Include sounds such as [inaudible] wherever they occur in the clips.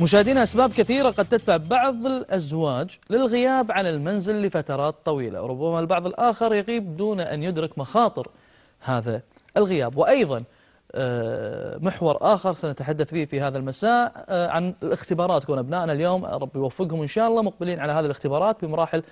مشاهدينا أسباب كثيرة قد تدفع بعض الأزواج للغياب عن المنزل لفترات طويلة وربما البعض الآخر يغيب دون أن يدرك مخاطر هذا الغياب وأيضا آه، محور آخر سنتحدث فيه في هذا المساء آه، عن الاختبارات كون أبنائنا اليوم آه، ربي يوفقهم إن شاء الله مقبلين على هذه الاختبارات بمراحل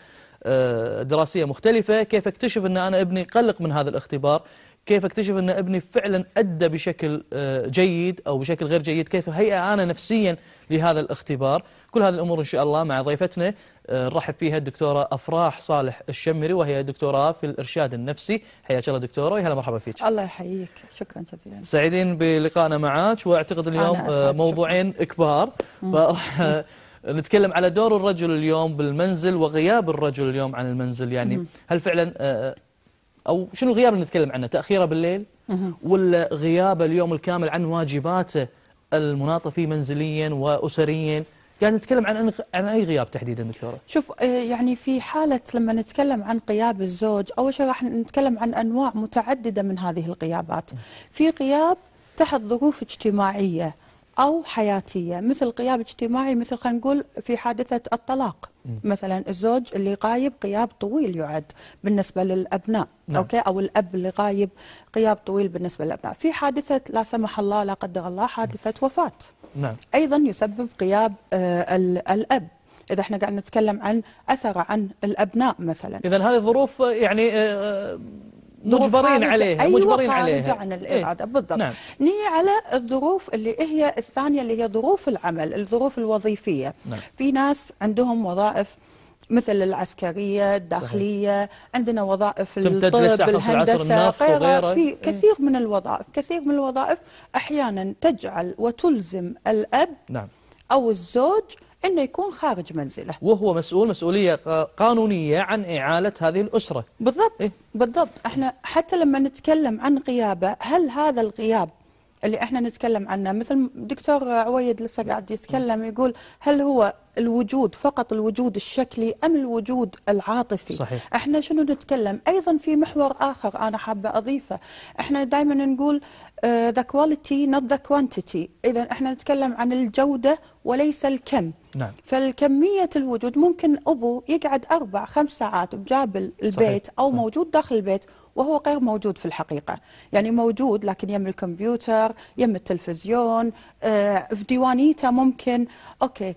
دراسية مختلفة كيف اكتشف أن أنا ابني قلق من هذا الاختبار كيف اكتشف ان ابني فعلا ادى بشكل آه، جيد او بشكل غير جيد كيف هيئ انا نفسيا لهذا الاختبار كل هذه الامور ان شاء الله مع ضيفتنا آه، نرحب فيها الدكتوره افراح صالح الشمري وهي دكتوراه في الارشاد النفسي حياك الله دكتوره وهلا مرحبا فيك الله يحييك شكرا جزيلا سعيدين بلقائنا معك واعتقد اليوم آه، موضوعين شكرا. كبار فراح نتكلم على دور الرجل اليوم بالمنزل وغياب الرجل اليوم عن المنزل يعني هل فعلا أو شنو الغياب اللي نتكلم عنه تأخيره بالليل ولا غيابه اليوم الكامل عن واجباته المناطفي منزليا وأسريا قاعد نتكلم عن عن اي غياب تحديدا دكتوره؟ شوف آه، يعني في حاله لما نتكلم عن غياب الزوج، اول شيء راح نتكلم عن انواع متعدده من هذه الغيابات. في غياب تحت ظروف اجتماعيه، او حياتيه مثل غياب اجتماعي مثل خلينا نقول في حادثه الطلاق مثلا الزوج اللي غايب غياب طويل يعد بالنسبه للابناء نعم. اوكي او الاب اللي غايب غياب طويل بالنسبه للابناء في حادثه لا سمح الله لا قدر الله حادثه نعم. وفاه نعم. ايضا يسبب غياب آه الاب اذا احنا قاعد نتكلم عن اثر عن الابناء مثلا اذا هذه الظروف يعني آه, آه، مجبرين عليها أيوة مجبرين عليها عن إيه، الإرادة إيه؟ بالضبط نعم. نيجي على الظروف اللي هي الثانية اللي هي ظروف العمل الظروف الوظيفية نعم. في ناس عندهم وظائف مثل العسكرية الداخلية صحيح. عندنا وظائف الطب الهندسة غيرها في إيه. كثير من الوظائف كثير من الوظائف أحيانا تجعل وتلزم الأب نعم. أو الزوج نعم. أنه يكون خارج منزله وهو مسؤول مسؤولية قانونية عن إعالة هذه الأسرة بالضبط إيه؟ بالضبط احنا حتى لما نتكلم عن غيابه هل هذا الغياب اللي احنا نتكلم عنه مثل دكتور عويد لسه قاعد يتكلم يقول هل هو الوجود فقط الوجود الشكلي أم الوجود العاطفي صحيح. احنا شنو نتكلم أيضا في محور آخر أنا حابة أضيفه احنا دائما نقول ذا كواليتي نوت ذا كوانتيتي إذا احنا نتكلم عن الجودة وليس الكم نعم. فالكمية الوجود ممكن أبو يقعد أربع خمس ساعات بجابل البيت صحيح. أو صحيح. موجود داخل البيت وهو غير موجود في الحقيقة يعني موجود لكن يم الكمبيوتر يم التلفزيون آه، في ديوانيته ممكن أوكي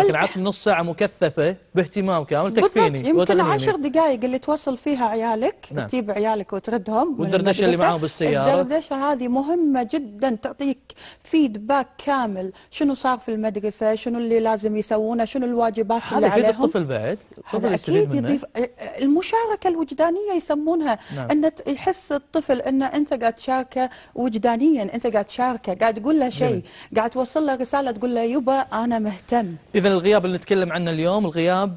لكن عطني نص ساعة مكثفة باهتمام كامل تكفيني يمكن عشر دقائق اللي توصل فيها عيالك نعم. تجيب عيالك وتردهم والدردشة اللي معاهم بالسيارة الدردشة هذه مهمة جدا تعطيك فيدباك كامل شنو صار في المدرسة شنو اللي لازم يسوونه شنو الواجبات اللي عليهم هذا الطفل بعد أكيد يضيف المشاركة الوجدانية يسمونها نعم. أن يحس الطفل أن أنت قاعد تشاركه وجدانيا أنت قاعد تشاركه قاعد تقول له شيء قاعد توصل له رسالة تقول له يبا أنا مهتم اذا الغياب اللي نتكلم عنه اليوم الغياب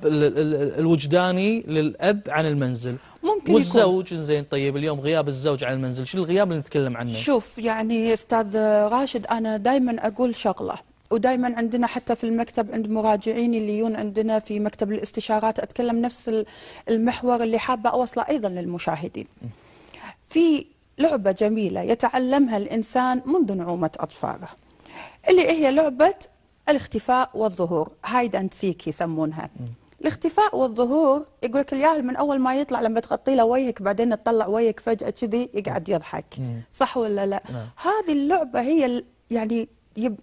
الوجداني للاب عن المنزل ممكن والزوج يكون. زين طيب اليوم غياب الزوج عن المنزل شو الغياب اللي نتكلم عنه شوف يعني استاذ راشد انا دائما اقول شغله ودائما عندنا حتى في المكتب عند مراجعين اللي يجون عندنا في مكتب الاستشارات اتكلم نفس المحور اللي حابه اوصله ايضا للمشاهدين في لعبه جميله يتعلمها الانسان منذ نعومه اطفاله اللي هي لعبه الاختفاء والظهور هايد اند سيك يسمونها الاختفاء والظهور يقول لك الياهل من اول ما يطلع لما تغطي له وجهك بعدين تطلع وجهك فجاه كذي يقعد يضحك صح ولا لا نعم. هذه اللعبه هي يعني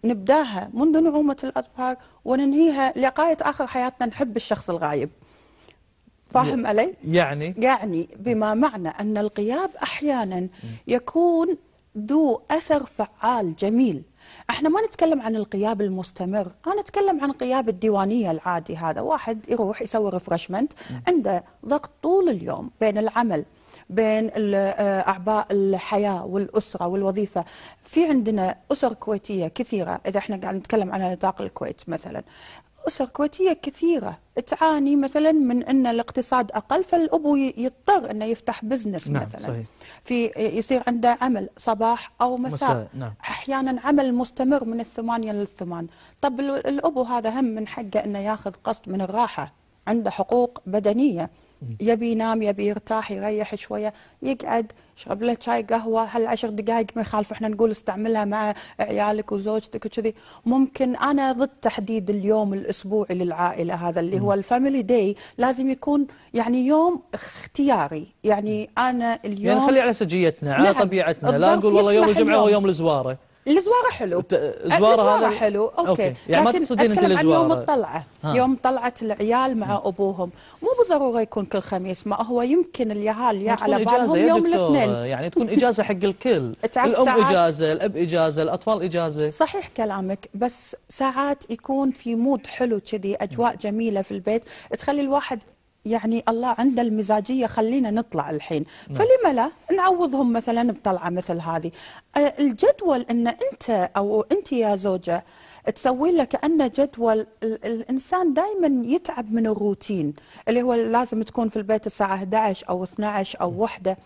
نبداها منذ نعومه الاطفال وننهيها لغايه اخر حياتنا نحب الشخص الغايب فاهم علي يعني يعني بما معنى ان الغياب احيانا يكون ذو اثر فعال جميل احنا ما نتكلم عن الغياب المستمر انا اتكلم عن غياب الديوانيه العادي هذا واحد يروح يسوي ريفرشمنت عنده ضغط طول اليوم بين العمل بين آه، اعباء الحياه والاسره والوظيفه في عندنا اسر كويتيه كثيره اذا احنا قاعد نتكلم عن نطاق الكويت مثلا اسر كويتيه كثيره تعاني مثلا من ان الاقتصاد اقل فالابو يضطر انه يفتح بزنس نعم مثلا صحيح. في يصير عنده عمل صباح او مساء, مساء. نعم. احيانا عمل مستمر من الثمانيه للثمان طب الابو هذا هم من حقه انه ياخذ قسط من الراحه عنده حقوق بدنيه يبي ينام يبي يرتاح يريح شويه يقعد يشرب له شاي قهوه هالعشر دقائق ما يخالف احنا نقول استعملها مع عيالك وزوجتك وكذي ممكن انا ضد تحديد اليوم الاسبوعي للعائله هذا اللي هو الفاميلي داي لازم يكون يعني يوم اختياري يعني انا اليوم يعني خلي على سجيتنا على نعم، طبيعتنا لا نقول والله يوم الجمعه هو يوم الزواره الزواره حلو أه، الزواره هذا حلو اوكي, أوكي. يعني ما تقصدين انت الزواره يوم الطلعه ها. يوم طلعه العيال مع ها. ابوهم مو بالضروره يكون كل خميس ما هو يمكن العيال يا على بعضهم يوم الاثنين يعني تكون اجازه حق الكل [laughs] الام ساعات. اجازه الاب اجازه الاطفال اجازه صحيح كلامك بس ساعات يكون في مود حلو كذي اجواء جميله في البيت تخلي الواحد يعني الله عنده المزاجيه خلينا نطلع الحين نعم. فلما لا نعوضهم مثلا بطلعه مثل هذه آه، الجدول ان انت او انت يا زوجه تسوي له كانه جدول الانسان دائما يتعب من الروتين اللي هو لازم تكون في البيت الساعه 11 او 12 او 1 نعم.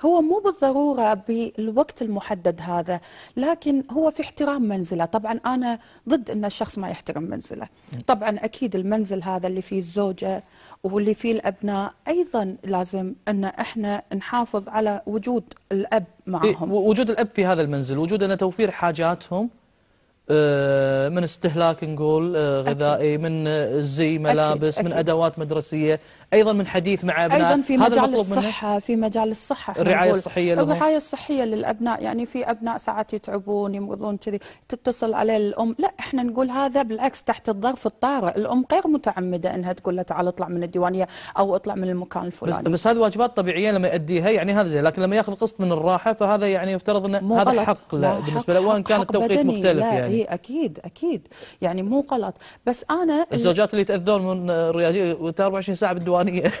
هو مو بالضرورة بالوقت المحدد هذا لكن هو في احترام منزله طبعا أنا ضد أن الشخص ما يحترم منزله طبعا أكيد المنزل هذا اللي فيه الزوجة واللي فيه الأبناء أيضا لازم أن إحنا نحافظ على وجود الأب إيه، معهم وجود الأب في هذا المنزل وجود أن توفير حاجاتهم آه، من استهلاك نقول آه، غذائي من آه، زي ملابس أكيد. أكيد. من أدوات مدرسية ايضا من حديث مع ابناء ايضا في مجال الصحه في مجال الصحه الرعايه الصحيه لهم الرعايه الصحيه للابناء يعني في ابناء ساعات يتعبون يمرضون كذي تتصل عليه الام لا احنا نقول هذا بالعكس تحت الظرف الطارئ الام غير متعمده انها تقول له تعال اطلع من الديوانيه او اطلع من المكان الفلاني بس, بس هذه واجبات طبيعيه لما يؤديها يعني هذا زين لكن لما ياخذ قسط من الراحه فهذا يعني يفترض انه هذا غلط. حق لا بالنسبه له وان كان التوقيت مختلف لا يعني إيه اكيد اكيد يعني مو غلط بس انا الزوجات اللي يتاذون من الرياضيه 24 ساعه بالدوام الوطنيه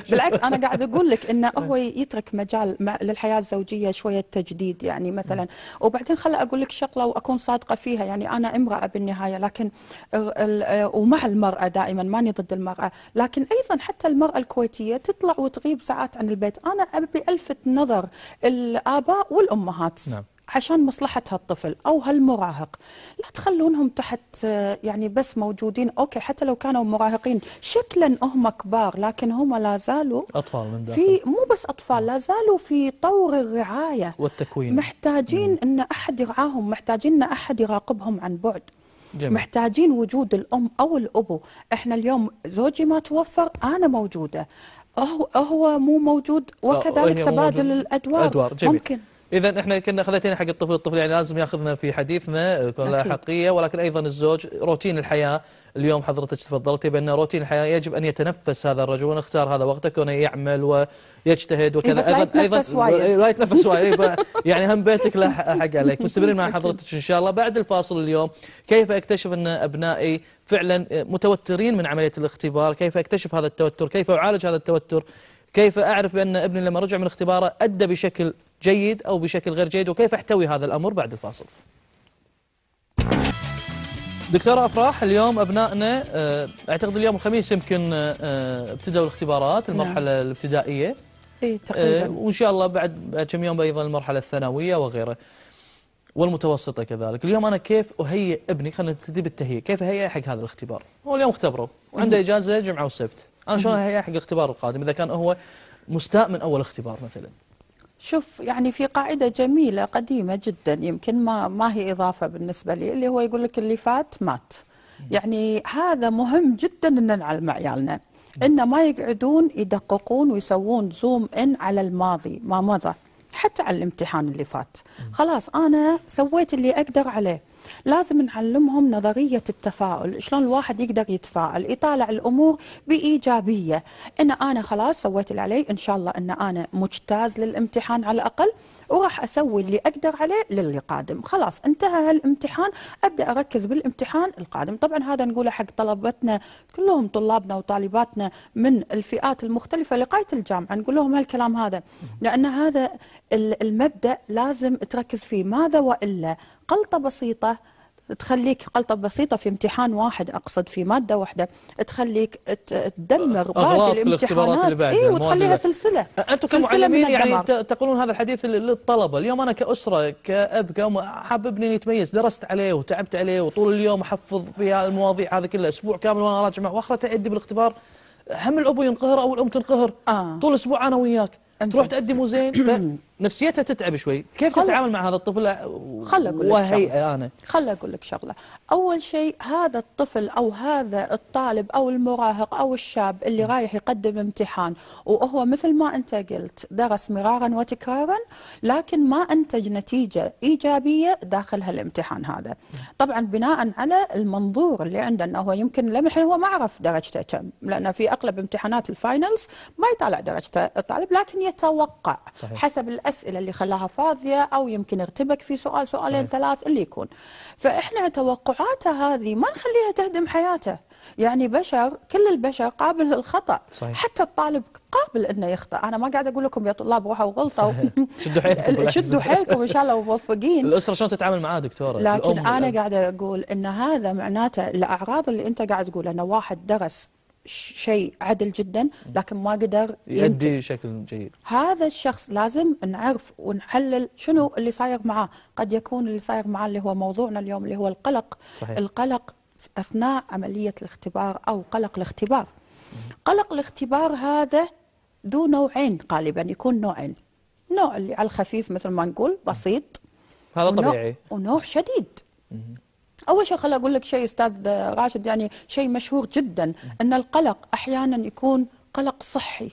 [laughs] بالعكس انا قاعد اقول لك انه [laughs] هو يترك مجال للحياه الزوجيه شويه تجديد يعني مثلا وبعدين خل اقول لك شغله واكون صادقه فيها يعني انا امراه بالنهايه لكن ومع المراه دائما ماني ضد المراه لكن ايضا حتى المراه الكويتيه تطلع وتغيب ساعات عن البيت انا ابي الفت نظر الاباء والامهات نعم. عشان مصلحة هالطفل أو هالمراهق لا تخلونهم تحت يعني بس موجودين أوكي حتى لو كانوا مراهقين شكلا هم كبار لكن هم لا زالوا أطفال من داخل. في مو بس أطفال لا زالوا في طور الرعاية والتكوين محتاجين مم. أن أحد يرعاهم محتاجين أن أحد يراقبهم عن بعد جميل. محتاجين وجود الأم أو الأبو إحنا اليوم زوجي ما توفر أنا موجودة هو أهو مو موجود وكذلك تبادل موجود. الادوار أدوار. جميل. ممكن اذا احنا كنا خذيتنا حق الطفل الطفل يعني لازم ياخذنا في حديثنا يكون له حقيه ولكن ايضا الزوج روتين الحياه اليوم حضرتك تفضلتي بان روتين الحياه يجب ان يتنفس هذا الرجل ونختار هذا وقته كونه يعمل ويجتهد إيه، وكذا بس ايضا ايضا إيه، لا يتنفس وايد يعني هم بيتك له حق عليك مستمرين مع حضرتك ان شاء الله بعد الفاصل اليوم كيف اكتشف ان ابنائي فعلا متوترين من عمليه الاختبار كيف اكتشف هذا التوتر كيف اعالج هذا التوتر كيف اعرف بان ابني لما رجع من اختباره ادى بشكل جيد أو بشكل غير جيد وكيف احتوي هذا الأمر بعد الفاصل دكتورة أفراح اليوم أبنائنا آه، أعتقد اليوم الخميس يمكن آه، آه، ابتدوا الاختبارات نعم. المرحلة نعم. الابتدائية اي تقريبا وإن شاء الله بعد بعد كم يوم أيضا المرحلة الثانوية وغيره والمتوسطة كذلك اليوم أنا كيف أهيئ ابني خلينا نبتدي بالتهيئ كيف أهيئ حق هذا الاختبار هو اليوم اختبره وعنده إجازة جمعة وسبت أنا شلون أهيئ حق الاختبار القادم إذا كان هو مستاء من أول اختبار مثلا شوف يعني في قاعدة جميلة قديمة جدا يمكن ما ما هي إضافة بالنسبة لي اللي هو يقول لك اللي فات مات يعني هذا مهم جدا أن نعلم عيالنا أن ما يقعدون يدققون ويسوون زوم إن على الماضي ما مضى حتى على الامتحان اللي فات خلاص أنا سويت اللي أقدر عليه لازم نعلمهم نظرية التفاؤل شلون الواحد يقدر يتفاعل يطالع الأمور بإيجابية إن أنا خلاص سويت اللي علي إن شاء الله إن أنا مجتاز للامتحان على الأقل وراح اسوي اللي اقدر عليه للي قادم خلاص انتهى هالامتحان ابدا اركز بالامتحان القادم طبعا هذا نقوله حق طلبتنا كلهم طلابنا وطالباتنا من الفئات المختلفه لقايه الجامعه نقول لهم هالكلام هذا لان هذا المبدا لازم تركز فيه ماذا والا قلطه بسيطه تخليك قلطة بسيطة في امتحان واحد أقصد في مادة واحدة تخليك تدمر باقي الامتحانات اي وتخليها سلسلة أنتم سلسلة من يعني تقولون هذا الحديث للطلبة اليوم أنا كأسرة كأب كأم حاببني ابني يتميز درست عليه وتعبت عليه وطول اليوم أحفظ في المواضيع هذه كلها أسبوع كامل وأنا راجع مع وأخرة تأدي بالاختبار هم الأبو ينقهر أو الأم تنقهر آه. طول أسبوع أنا وياك تروح تقدمه زين [clears throat] نفسيتها تتعب شوي كيف خل... تتعامل مع هذا الطفل خل اقول لك انا خل اقول لك شغله اول شيء هذا الطفل او هذا الطالب او المراهق او الشاب اللي رايح يقدم امتحان وهو مثل ما انت قلت درس مرارا وتكرارا لكن ما انتج نتيجه ايجابيه داخل هالامتحان هذا طبعا بناء على المنظور اللي عنده انه هو يمكن لمح هو ما عرف درجته كم لان في اغلب امتحانات الفاينلز ما يطالع درجته الطالب لكن يتوقع صحيح. حسب الاسئله اللي خلاها فاضيه او يمكن ارتبك في سؤال سؤالين ثلاث اللي يكون فاحنا توقعاته هذه ما نخليها تهدم حياته يعني بشر كل البشر قابل للخطا صحيح. حتى الطالب قابل انه يخطا انا ما قاعد اقول لكم يا طلاب روحوا وغلطوا شدوا [laughs] حيلكم شدوا حيلكم ان شاء الله وموفقين الاسره شلون تتعامل معاه دكتوره لكن انا قاعده اقول ان هذا معناته الاعراض اللي انت قاعد تقول ان واحد درس شيء عدل جدا لكن ما قدر يؤدي بشكل جيد هذا الشخص لازم نعرف ونحلل شنو اللي صاير معاه قد يكون اللي صاير معاه اللي هو موضوعنا اليوم اللي هو القلق صحيح. القلق أثناء عملية الاختبار أو قلق الاختبار قلق الاختبار هذا ذو نوعين غالبا يكون نوعين نوع اللي على الخفيف مثل ما نقول بسيط هذا طبيعي ونوع شديد اول شيء خليني اقول لك شيء استاذ راشد يعني شيء مشهور جدا ان القلق احيانا يكون قلق صحي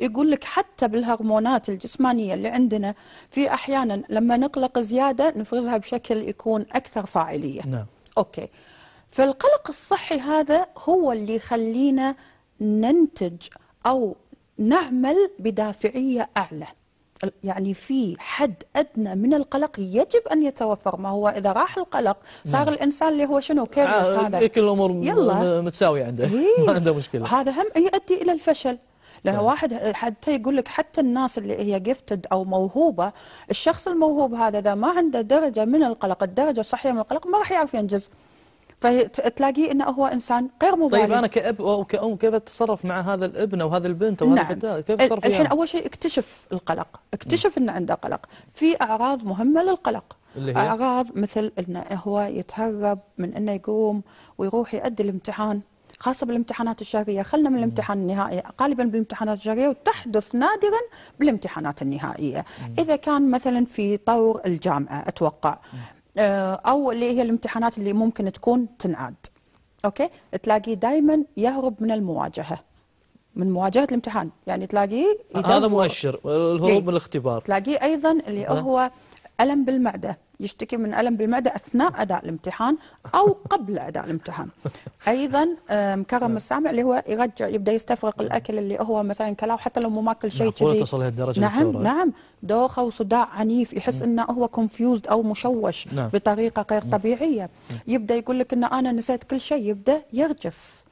يقول لك حتى بالهرمونات الجسمانية اللي عندنا في أحيانا لما نقلق زيادة نفرزها بشكل يكون أكثر فاعلية نعم. أوكي فالقلق الصحي هذا هو اللي يخلينا ننتج أو نعمل بدافعية أعلى يعني في حد أدنى من القلق يجب أن يتوفر ما هو إذا راح القلق صار نعم. الإنسان اللي هو شنو كيرلس آه، هذا كل الأمور متساوية عنده إيه. [laughs] ما عنده مشكلة هذا هم يؤدي إلى الفشل لان واحد حتى يقول لك حتى الناس اللي هي جفتد او موهوبه الشخص الموهوب هذا اذا ما عنده درجه من القلق الدرجه الصحيه من القلق ما راح يعرف ينجز فتلاقيه انه هو انسان غير مبالي طيب انا كاب او كأم كيف اتصرف مع هذا الابن او هذا البنت او نعم. هذا كيف اتصرف الحين اول شيء اكتشف القلق اكتشف انه عنده قلق في اعراض مهمه للقلق اللي هي؟ اعراض مثل انه هو يتهرب من انه يقوم ويروح يؤدي الامتحان خاصة بالامتحانات الشهرية خلنا من الامتحان النهائي غالبا بالامتحانات الشهرية وتحدث نادرا بالامتحانات النهائية إذا كان مثلا في طور الجامعة أتوقع آه، او اللي هي الامتحانات اللي ممكن تكون تنعاد اوكي تلاقيه دائما يهرب من المواجهه من مواجهه الامتحان يعني تلاقيه آه، هذا مؤشر الهروب إيه. من الاختبار تلاقيه ايضا اللي هو الم بالمعده يشتكي من ألم بالمعدة أثناء أداء الامتحان أو قبل أداء الامتحان أيضا مكرم السامع اللي هو يرجع يبدأ يستفرق نعم. الأكل اللي هو مثلا كلاو حتى لو مو ماكل شيء نعم، كذي نعم الكورة. نعم دوخة وصداع عنيف يحس نعم. أنه هو كونفيوزد أو مشوش نعم. بطريقة غير طبيعية يبدأ يقول لك أن أنا نسيت كل شيء يبدأ يرجف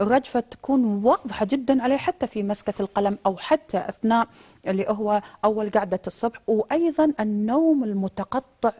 الرجفة تكون واضحة جدا عليه حتى في مسكة القلم أو حتى أثناء اللي هو أول قعدة الصبح وأيضا النوم المتقطع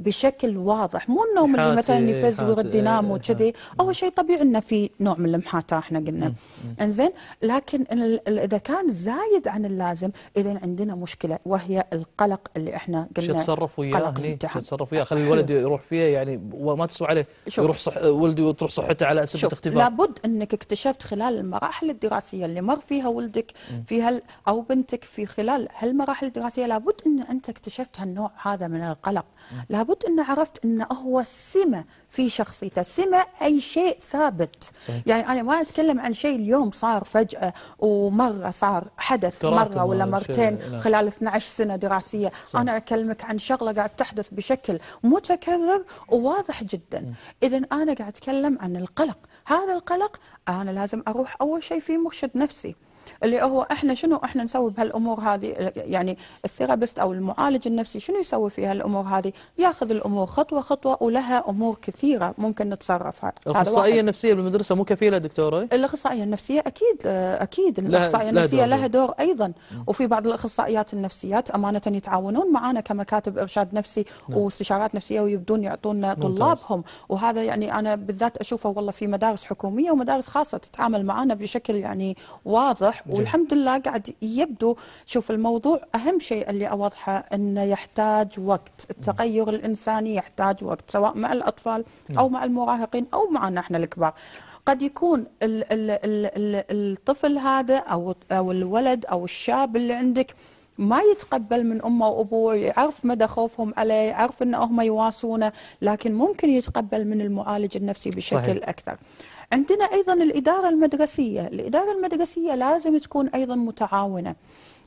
بشكل واضح مو النوم اللي مثلا يفز ويرد ينام وكذي اول شيء طبيعي انه في نوع من المحاتاه احنا قلنا انزين لكن اذا كان زايد عن اللازم اذا عندنا مشكله وهي القلق اللي احنا قلنا تتصرف وياه تتصرف وياه خلي الولد يروح فيها يعني وما تسوى عليه يروح صح ولده وتروح صحته على اساس اختبار لابد انك اكتشفت خلال المراحل الدراسيه اللي مر فيها ولدك في هال او بنتك في خلال هالمراحل الدراسيه لابد ان انت اكتشفت هالنوع هذا من القلق لابد لابد أن عرفت أنه هو سمة في شخصيته سمة أي شيء ثابت صحيح. يعني أنا ما أتكلم عن شيء اليوم صار فجأة ومرة صار حدث مرة ولا مرتين خلال 12 سنة دراسية صحيح. أنا أكلمك عن شغلة قاعد تحدث بشكل متكرر وواضح جدا إذا أنا قاعد أتكلم عن القلق هذا القلق أنا لازم أروح أول شيء في مرشد نفسي اللي هو احنا شنو احنا نسوي بهالامور هذه يعني الثيرابيست او المعالج النفسي شنو يسوي في هالامور هذه؟ ياخذ الامور خطوه خطوه ولها امور كثيره ممكن نتصرفها. الاخصائيه النفسيه بالمدرسه مو كفيله دكتوره؟ الاخصائيه النفسيه اكيد اكيد الاخصائيه النفسيه لها دور ايضا م. وفي بعض الاخصائيات النفسيات امانه يتعاونون معنا كمكاتب ارشاد نفسي نعم. واستشارات نفسيه ويبدون يعطونا طلابهم وهذا يعني انا بالذات اشوفه والله في مدارس حكوميه ومدارس خاصه تتعامل معنا بشكل يعني واضح والحمد لله قاعد يبدو شوف الموضوع أهم شيء اللي أوضحه أنه يحتاج وقت التغير الإنساني يحتاج وقت سواء مع الأطفال نعم. أو مع المراهقين أو معنا إحنا الكبار قد يكون الـ الـ الـ الطفل هذا أو, أو الولد أو الشاب اللي عندك ما يتقبل من امه وابوه يعرف مدى خوفهم عليه يعرف ان هم يواسونه لكن ممكن يتقبل من المعالج النفسي بشكل صحيح. اكثر عندنا أيضا الإدارة المدرسية الإدارة المدرسية لازم تكون أيضا متعاونة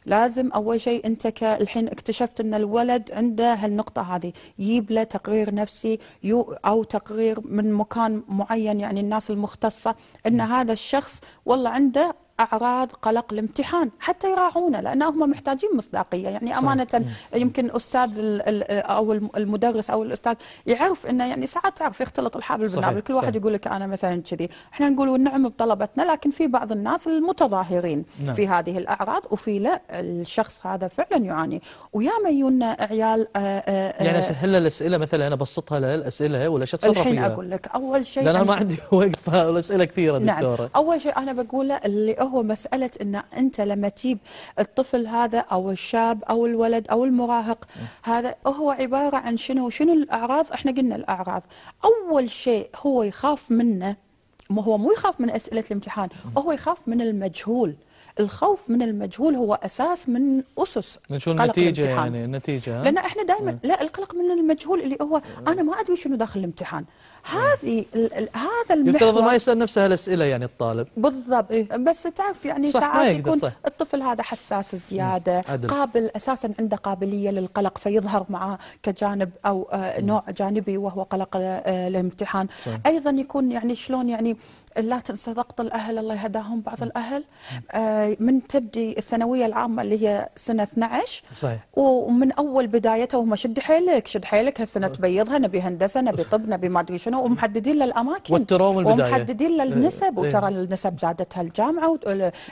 لازم اول شيء انت الحين اكتشفت ان الولد عنده هالنقطه هذه يجيب له تقرير نفسي يو او تقرير من مكان معين يعني الناس المختصه ان نعم. هذا الشخص والله عنده اعراض قلق الامتحان حتى يراعونه لانهم محتاجين مصداقيه يعني امانه صحيح. يمكن استاذ او المدرس او الاستاذ يعرف انه يعني ساعات تعرف يختلط الحابل بالنابل كل واحد يقول لك انا مثلا كذي احنا نقول والنعم بطلبتنا لكن في بعض الناس المتظاهرين نعم. في هذه الاعراض وفي لا الشخص هذا فعلا يعاني وياما يجونا عيال آآ آه، آآ آه، يعني آه، اسهل الاسئله مثلا انا ابسطها له الاسئله ولا شو تصرف الحين اقول لك اول شيء لان انا ما عندي [laughs] وقت فالاسئله كثيره نعم. دكتوره نعم اول شيء انا بقوله اللي هو وهو مسألة أن أنت لما تجيب الطفل هذا أو الشاب أو الولد أو المراهق هذا هو عبارة عن شنو شنو الأعراض احنا قلنا الأعراض أول شيء هو يخاف منه هو مو يخاف من أسئلة الامتحان هو يخاف من المجهول الخوف من المجهول هو اساس من اسس شو النتيجه الامتحان. يعني النتيجه لان احنا دائما لا القلق من المجهول اللي هو انا ما ادري شنو داخل الامتحان هذه هذا المحور يفترض ما يسال نفسه هالاسئله يعني الطالب بالضبط إيه؟ بس تعرف يعني ساعات يكون صح. الطفل هذا حساس زياده قابل اساسا عنده قابليه للقلق فيظهر معه كجانب او آه، نوع جانبي وهو قلق آه، الامتحان صح. ايضا يكون يعني شلون يعني لا تنسى ضغط الاهل الله يهداهم بعض الاهل آه من تبدي الثانويه العامه اللي هي سنه 12 صحيح ومن اول بدايتها هم شد حيلك شد حيلك هالسنه تبيضها نبي هندسه نبي طب نبي ما ادري شنو لانه ومحددين للاماكن والترام البدايه ومحددين للنسب إيه، إيه. وترى النسب زادتها الجامعه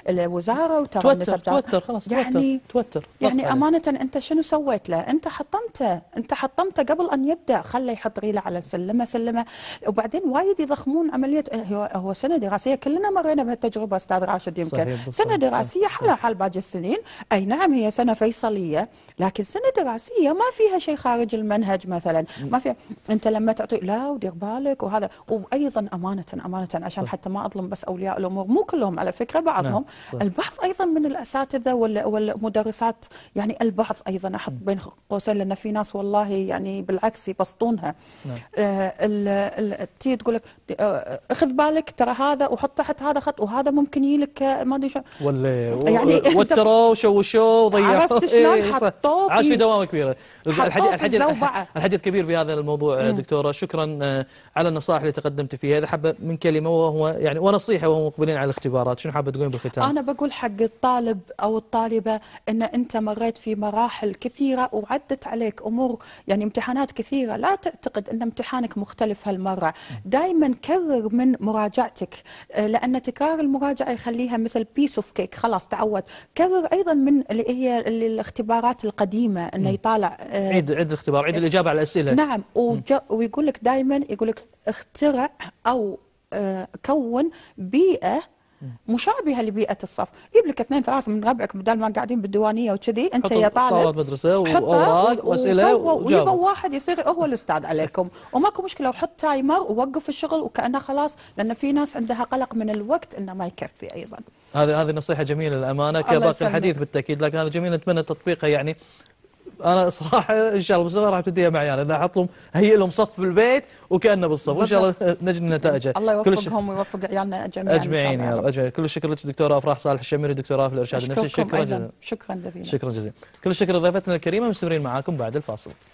والوزاره وترى توتر النسب زادتها توتر خلاص يعني توتر يعني امانه انت شنو سويت له؟ انت حطمته انت حطمته قبل ان يبدا خله يحط غيله على سلمه سلمه وبعدين وايد يضخمون عمليه هو سنه دراسيه كلنا مرينا بهالتجربه استاذ راشد يمكن سنه دراسيه حلا حال باقي السنين اي نعم هي سنه فيصليه لكن سنه دراسيه ما فيها شيء خارج المنهج مثلا ما فيها انت لما تعطي لا ودير ذلك وهذا وايضا امانه امانه عشان حتى ما اظلم بس اولياء الامور مو كلهم على فكره بعضهم نعم. البعض ايضا من الاساتذه والمدرسات يعني البعض ايضا احط بين قوسين لان في ناس والله يعني بالعكس يبسطونها نعم. آه تي تقول لك آه اخذ بالك ترى هذا وحط تحت هذا خط وهذا ممكن يجي لك آه، ما ادري شو يعني [laughs] وتروه شوشوه ضيعوه عرفت [laughs] إيه، شلون حطوه عاش في دوامه كبيره الحديث الحديث كبير بهذا الموضوع دكتوره شكرا آه، على النصائح اللي تقدمت فيها اذا حابه من كلمه وهو يعني ونصيحه وهم مقبلين على الاختبارات شنو حابه تقولين بالختام؟ انا بقول حق الطالب او الطالبه ان انت مريت في مراحل كثيره وعدت عليك امور يعني امتحانات كثيره لا تعتقد ان امتحانك مختلف هالمره دائما كرر من مراجعتك آه، لان تكرار المراجعه يخليها مثل بيس اوف كيك خلاص تعود كرر ايضا من اللي هي الاختبارات القديمه انه يطالع آه، عيد عيد الاختبار عيد الاجابه على الاسئله نعم ويقول لك دائما يقول لك اخترع او آه، كون بيئه مشابهه لبيئه الصف يجيب لك اثنين ثلاثه من ربعك بدل ما قاعدين بالديوانيه وكذي انت يا طالب مدرسه واوراق واسئله ويبقى واحد يصير هو الاستاذ عليكم وماكو مشكله وحط تايمر ووقف الشغل وكانه خلاص لان في ناس عندها قلق من الوقت انه ما يكفي ايضا هذه هذه نصيحه جميله للامانه كباقي الحديث بالتاكيد لكن هذا جميل نتمنى تطبيقها يعني انا صراحه ان شاء الله بالصغر راح ابتديها مع عيالي انا احط لهم هيئ لهم صف بالبيت وكانه بالصف وان شاء الله نجني نتائجها الله يوفقهم ويوفق عيالنا جميعا اجمعين يا رب اجمعين كل الشكر لك دكتوره افراح صالح الشميري دكتوره في الارشاد النفسي شكرا جزيلا شكرا جزيلا شكرا جزيلا كل الشكر لضيفتنا الكريمه مستمرين معاكم بعد الفاصل